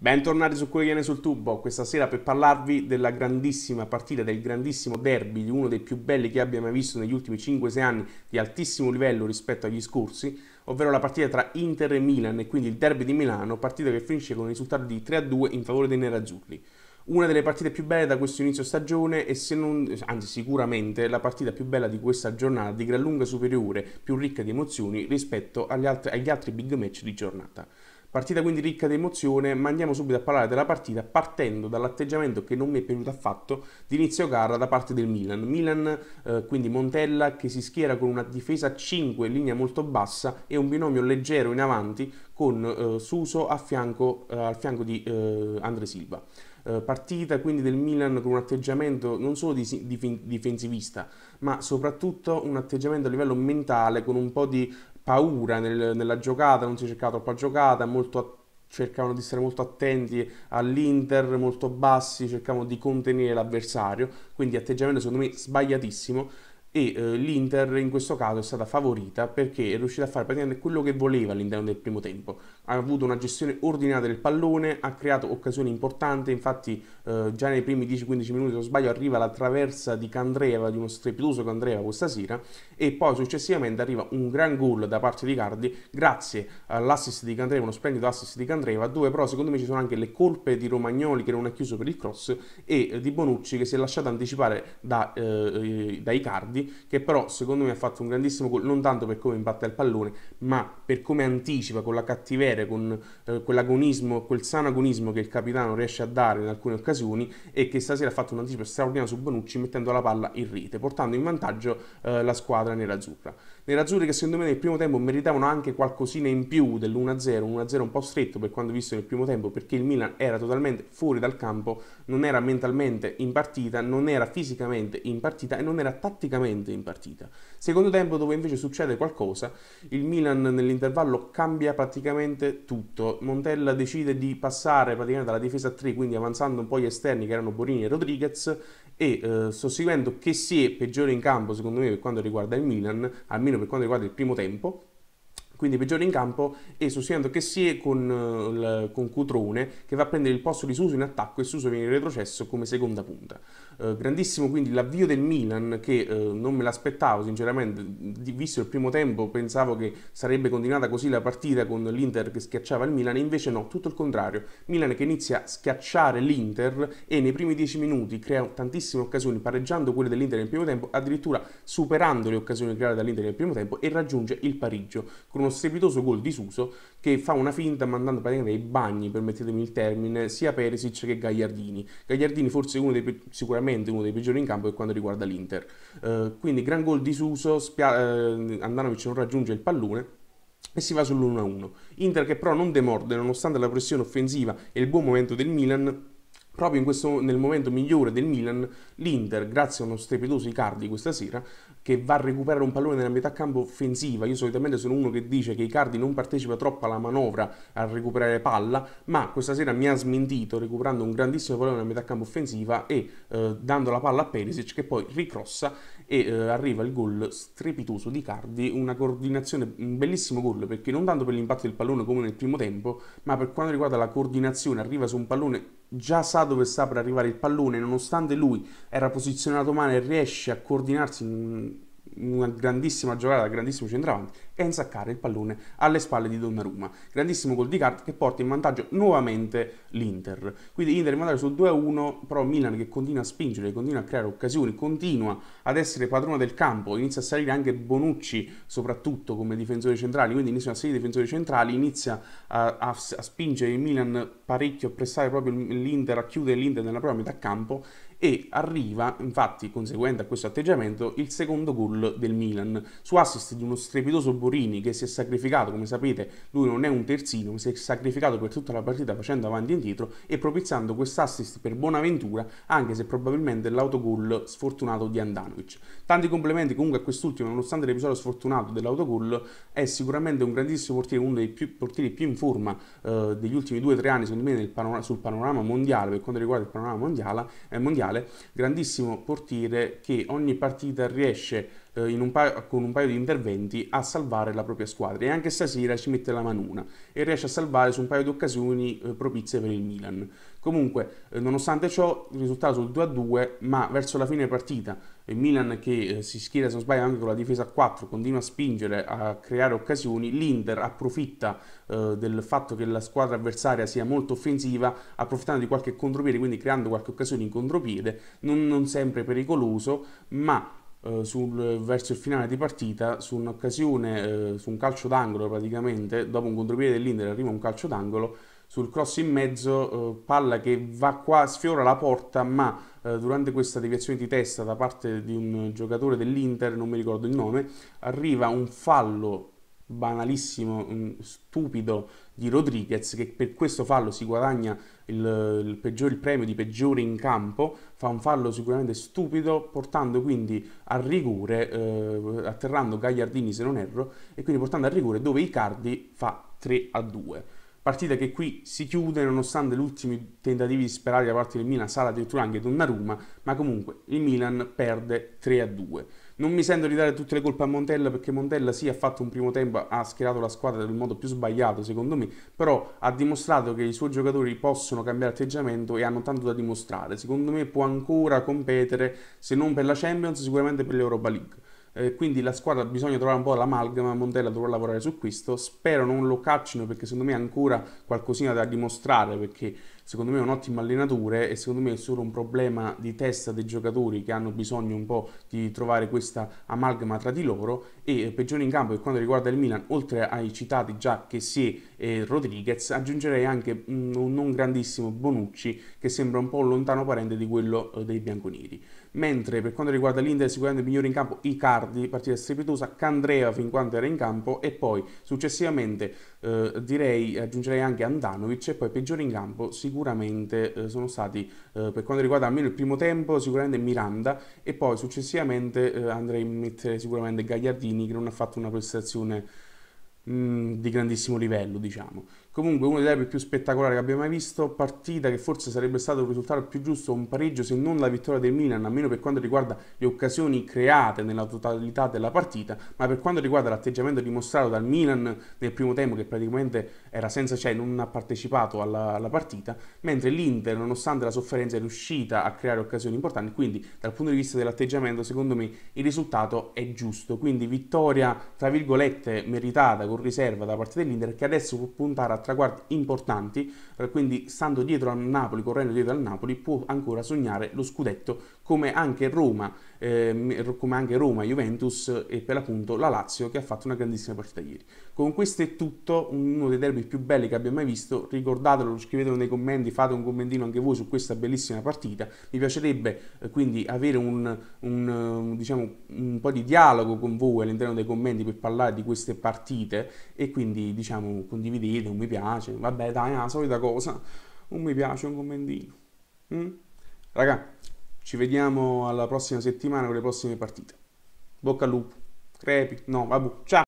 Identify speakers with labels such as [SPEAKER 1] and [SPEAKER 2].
[SPEAKER 1] Bentornati su Quello che viene sul tubo, questa sera per parlarvi della grandissima partita, del grandissimo derby, di uno dei più belli che abbia mai visto negli ultimi 5-6 anni, di altissimo livello rispetto agli scorsi, ovvero la partita tra Inter e Milan e quindi il derby di Milano, partita che finisce con un risultato di 3-2 in favore dei nerazzurri. Una delle partite più belle da questo inizio stagione e se non, anzi sicuramente la partita più bella di questa giornata, di gran lunga superiore, più ricca di emozioni rispetto agli altri, agli altri big match di giornata. Partita quindi ricca di emozione, ma andiamo subito a parlare della partita partendo dall'atteggiamento che non mi è piaciuto affatto di inizio gara da parte del Milan. Milan, eh, quindi Montella che si schiera con una difesa 5 in linea molto bassa e un binomio leggero in avanti con eh, Suso a fianco, eh, al fianco di eh, Andre Silva eh, partita quindi del Milan con un atteggiamento non solo di, di, difensivista ma soprattutto un atteggiamento a livello mentale con un po' di paura nel, nella giocata, non si cercava troppa giocata, molto, cercavano di stare molto attenti all'Inter, molto bassi, cercavano di contenere l'avversario, quindi atteggiamento secondo me sbagliatissimo e eh, l'Inter in questo caso è stata favorita perché è riuscita a fare praticamente quello che voleva all'interno del primo tempo. Ha avuto una gestione ordinata del pallone, ha creato occasioni importanti, infatti eh, già nei primi 10-15 minuti, se non sbaglio, arriva la traversa di Candreva, di uno strepitoso Candreva questa sera, e poi successivamente arriva un gran gol da parte di Cardi grazie all'assist di Candreva, uno splendido assist di Candreva, dove però secondo me ci sono anche le colpe di Romagnoli che non ha chiuso per il cross e eh, di Bonucci che si è lasciato anticipare da, eh, dai Cardi che però secondo me ha fatto un grandissimo gol non tanto per come imbatte il pallone ma per come anticipa con la cattiveria con eh, quell'agonismo quel sano agonismo che il capitano riesce a dare in alcune occasioni e che stasera ha fatto un anticipo straordinario su Bonucci mettendo la palla in rete portando in vantaggio eh, la squadra nerazzurra nerazzurri che secondo me nel primo tempo meritavano anche qualcosina in più dell'1-0 1-0 un po' stretto per quanto visto nel primo tempo perché il Milan era totalmente fuori dal campo non era mentalmente in partita non era fisicamente in partita e non era tatticamente sicuramente in partita. Secondo tempo dove invece succede qualcosa, il Milan nell'intervallo cambia praticamente tutto. Montella decide di passare praticamente dalla difesa a 3, quindi avanzando un po' gli esterni che erano Borini e Rodriguez e eh, sostituendo che si è peggiore in campo secondo me per quanto riguarda il Milan, almeno per quanto riguarda il primo tempo, quindi peggiore in campo e sostituendo Kessie con, eh, con Cutrone che va a prendere il posto di Suso in attacco e Suso viene retrocesso come seconda punta. Eh, grandissimo quindi l'avvio del Milan che eh, non me l'aspettavo sinceramente, visto il primo tempo pensavo che sarebbe continuata così la partita con l'Inter che schiacciava il Milan, invece no, tutto il contrario, Milan che inizia a schiacciare l'Inter e nei primi dieci minuti crea tantissime occasioni pareggiando quelle dell'Inter nel primo tempo, addirittura superando le occasioni create dall'Inter nel primo tempo e raggiunge il pareggio con una uno strepitoso gol di Suso che fa una finta mandando praticamente ai bagni, permettetemi il termine, sia Perisic che Gagliardini. Gagliardini forse uno dei, sicuramente uno dei peggiori in campo per quanto riguarda l'Inter. Eh, quindi gran gol di Suso, spia- eh, Andanovic non raggiunge il pallone e si va sull'1-1. Inter che però non demorde nonostante la pressione offensiva e il buon momento del Milan proprio questo, nel momento migliore del Milan, l'Inter, grazie a uno strepitoso Icardi questa sera, che va a recuperare un pallone nella metà campo offensiva. Io solitamente sono uno che dice che Icardi non partecipa troppo alla manovra a recuperare palla, ma questa sera mi ha smentito recuperando un grandissimo pallone nella metà campo offensiva e eh, dando la palla a Perisic che poi ricrossa e eh, arriva il gol strepitoso di Icardi, una coordinazione, un bellissimo gol perché non tanto per l'impatto del pallone come nel primo tempo, ma per quanto riguarda la coordinazione arriva su un pallone già sa dove sta per arrivare il pallone, nonostante lui era posizionato male e riesce a coordinarsi in una grandissima giocata, grandissimo centravanti, e insaccare il pallone alle spalle di Donnarumma. Grandissimo gol di Cart che porta in vantaggio nuovamente l'Inter. Quindi Inter in vantaggio sul 2-1, però Milan che continua a spingere, continua a creare occasioni, continua ad essere padrona del campo, inizia a salire anche Bonucci soprattutto come difensore centrale, quindi inizia a salire i difensori centrali, inizia a, a, a spingere il Milan parecchio, a pressare proprio l'Inter, a chiudere l'Inter nella propria metà campo e arriva, infatti, conseguente a questo atteggiamento, il secondo gol del Milan su assist di uno strepitoso Bonucci Curini che si è sacrificato, come sapete lui non è un terzino, si è sacrificato per tutta la partita facendo avanti e indietro e propiziando quest'assist per Bonaventura anche se probabilmente l'autogol sfortunato di Andanovic. Tanti complimenti comunque a quest'ultimo nonostante l'episodio sfortunato dell'autogol è sicuramente un grandissimo portiere, uno dei più, portieri più in forma eh, degli ultimi 2-3 anni secondo me panora sul panorama mondiale per quanto riguarda il panorama mondiale, eh, mondiale grandissimo portiere che ogni partita riesce a eh, un paio, con un paio di interventi a salvare la propria squadra e anche stasera ci mette la manuna e riesce a salvare su un paio di occasioni eh, propizie per il Milan. Comunque, eh, nonostante ciò, il risultato sul 2-2, ma verso la fine partita, il Milan che si schiera, se non sbaglio, anche con la difesa a 4, continua a spingere, a creare occasioni, l'Inter approfitta eh, del fatto che la squadra avversaria sia molto offensiva, approfittando di qualche contropiede, quindi creando qualche occasione in contropiede, non, non sempre pericoloso, ma eh, sul, verso il finale di partita su un'occasione, eh, su un calcio d'angolo praticamente, dopo un contropiede dell'Inter arriva un calcio d'angolo, sul cross in mezzo, eh, palla che va qua, sfiora la porta, ma eh, durante questa deviazione di testa da parte di un giocatore dell'Inter, non mi ricordo il nome, arriva un fallo banalissimo, stupido di Rodriguez che per questo fallo si guadagna il, il, peggior, il premio di peggiore in campo, fa un fallo sicuramente stupido, portando quindi a rigore, eh, atterrando Gagliardini se non erro, e quindi portando a rigore dove Icardi fa 3 a 2 partita che qui si chiude nonostante gli ultimi tentativi disperati da parte del Milan, Sala addirittura anche Donnarumma, ma comunque il Milan perde 3-2. Non mi sento di dare tutte le colpe a Montella perché Montella sì ha fatto un primo tempo, ha schierato la squadra nel modo più sbagliato secondo me, però ha dimostrato che i suoi giocatori possono cambiare atteggiamento e hanno tanto da dimostrare. Secondo me può ancora competere, se non per la Champions, sicuramente per l'Europa League eh, quindi la squadra bisogna trovare un po' l'amalgama, Montella dovrà lavorare su questo, spero non lo caccino perché secondo me ha ancora qualcosina da dimostrare perché secondo me è un ottimo allenatore e secondo me è solo un problema di testa dei giocatori che hanno bisogno un po' di trovare questa amalgama tra di loro e eh, peggiore in campo per quanto riguarda il Milan, oltre ai citati già che si e eh, Rodriguez, aggiungerei anche mm, un non grandissimo Bonucci che sembra un po' un lontano parente di quello eh, dei bianconeri mentre per quanto riguarda l'Inter sicuramente migliore in campo Icardi, partita strepitosa, Candreva fin quando era in campo e poi successivamente eh, direi aggiungerei anche Andanovic e poi peggiore in campo sicuramente eh, sono stati eh, per quanto riguarda almeno il primo tempo sicuramente Miranda e poi successivamente eh, andrei a mettere sicuramente Gagliardini che non ha fatto una prestazione mm, di grandissimo livello diciamo Comunque uno dei derby più spettacolari che abbiamo mai visto, partita che forse sarebbe stato il risultato più giusto, un pareggio se non la vittoria del Milan, almeno per quanto riguarda le occasioni create nella totalità della partita, ma per quanto riguarda l'atteggiamento dimostrato dal Milan nel primo tempo che praticamente era senza cioè non ha partecipato alla, alla partita, mentre l'Inter nonostante la sofferenza è riuscita a creare occasioni importanti, quindi dal punto di vista dell'atteggiamento secondo me il risultato è giusto, quindi vittoria tra virgolette meritata con riserva da parte dell'Inter che adesso può puntare a traguardi importanti, eh, quindi stando dietro al Napoli, correndo dietro al Napoli, può ancora sognare lo scudetto come anche Roma, eh, come anche Roma, Juventus e per l'appunto la Lazio che ha fatto una grandissima partita ieri. Con questo è tutto, uno dei derby più belli che abbia mai visto, ricordatelo, scrivetelo nei commenti, fate un commentino anche voi su questa bellissima partita, mi piacerebbe eh, quindi avere un, un, eh, diciamo, un po' di dialogo con voi all'interno dei commenti per parlare di queste partite e quindi diciamo condividete, un mi piace, vabbè dai, è la solita cosa, un mi piace, un commentino. Mm? Raga, ci vediamo alla prossima settimana con le prossime partite. Bocca al lupo. Crepi. No, vabbè. Ciao.